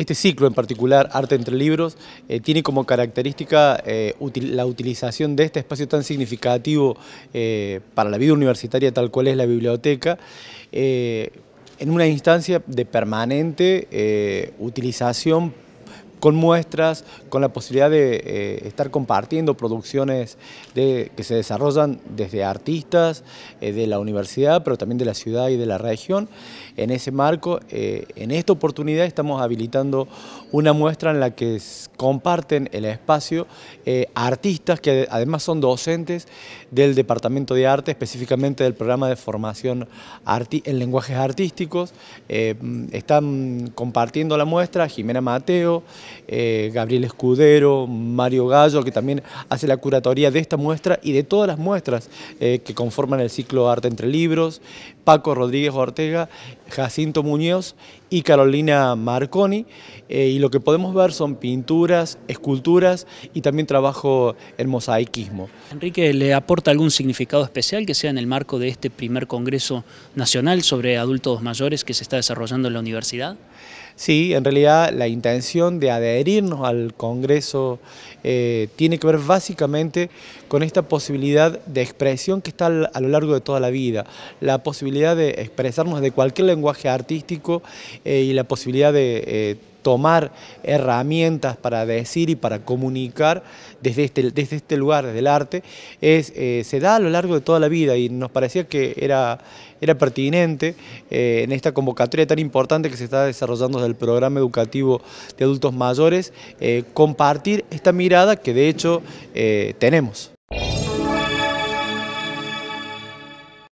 Este ciclo en particular, Arte entre Libros, eh, tiene como característica eh, la utilización de este espacio tan significativo eh, para la vida universitaria tal cual es la biblioteca, en una instancia de permanente utilización con muestras, con la posibilidad de eh, estar compartiendo producciones que se desarrollan desde artistas eh, de la universidad, pero también de la ciudad y de la región. En ese marco, eh, en esta oportunidad estamos habilitando una muestra en la que comparten el espacio artistas que además son docentes del Departamento de Arte, específicamente del programa de formación en lenguajes artísticos. están compartiendo la muestra Jimena Mateo, eh, Gabriel Escudero, Mario Gallo, que también hace la curatoría de esta muestra y de todas las muestras eh, que conforman el ciclo Arte entre Libros, Paco Rodríguez Ortega, Jacinto Muñoz y Carolina Marconi. Eh, y lo que podemos ver son pinturas, esculturas y también trabajo en mosaicismo. Enrique, ¿le aporta algún significado especial que sea en el marco de este primer Congreso Nacional sobre Adultos Mayores que se está desarrollando en la universidad? Sí, en realidad la intención de adherirnos al Congreso eh, tiene que ver básicamente con esta posibilidad de expresión que está a lo largo de toda la vida, la posibilidad de expresarnos de cualquier lenguaje artístico eh, y la posibilidad de eh, tomar herramientas para decir y para comunicar desde este, desde este lugar, desde el arte, es, eh, se da a lo largo de toda la vida y nos parecía que era, era pertinente eh, en esta convocatoria tan importante que se está desarrollando desde el programa educativo de adultos mayores, eh, compartir esta mirada que de hecho tenemos.